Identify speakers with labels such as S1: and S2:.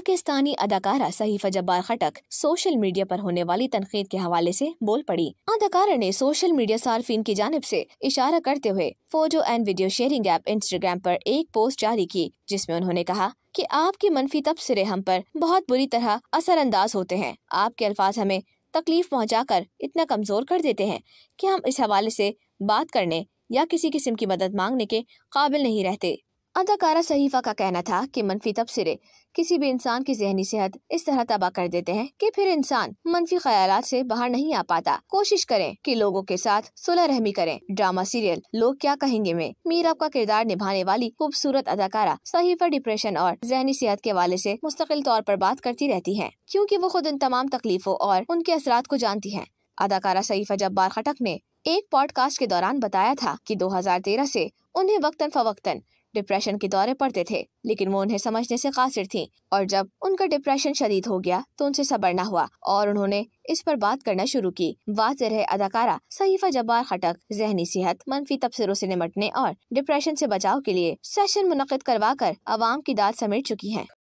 S1: पाकिस्तानी अदाकारा Sahifa Jabbar Khattak social media पर होने वाली तनकीद के हवाले से बोल पड़ी अदाकारा ने सोशल मीडिया सार्फिन की जानब से इशारा करते हुए photo and video sharing app Instagram पर एक पोस्ट जारी की जिसमें उन्होंने कहा कि आपके मनफी तबसरे हम पर बहुत बुरी तरह असरअंदाज होते हैं आपके अल्फाज हमें तकलीफ कर इतना कमज़ोर कर देते हैं की हम इस हवाले ऐसी बात करने या किसी किस्म की मदद मांगने के काबिल नहीं रहते अदाकारा सहीफा का कहना था कि मनफी तबसरे किसी भी इंसान की जहनी सेहत इस तरह तबाह कर देते हैं कि फिर इंसान मनफी ख्याल से बाहर नहीं आ पाता कोशिश करें कि लोगों के साथ सुलह रहमी करें ड्रामा सीरियल लोग क्या कहेंगे में मीरा का किरदार निभाने वाली खूबसूरत अदाकारा सहीफा डिप्रेशन और जहनी सेहत के वाले ऐसी मुस्तकिल तौर आरोप बात करती रहती है क्यूँकी वो खुद इन तमाम तकलीफों और उनके असरा को जानती है अदाकारा सईफा जब्बार खटक ने एक पॉडकास्ट के दौरान बताया था कि 2013 से उन्हें वक्तन फवक्तन डिप्रेशन के दौरे पड़ते थे लेकिन वो उन्हें समझने से कासिर थी और जब उनका डिप्रेशन शदीद हो गया तो उनसे सबरना हुआ और उन्होंने इस पर बात करना शुरू की वाज रहे अदाकारा सहीफा जब्बार खटक जहनी सेहत मनफी तबसरों से निमटने और डिप्रेशन से बचाव के लिए सेशन मुनद करवा कर आवाम की दाद समेट चुकी हैं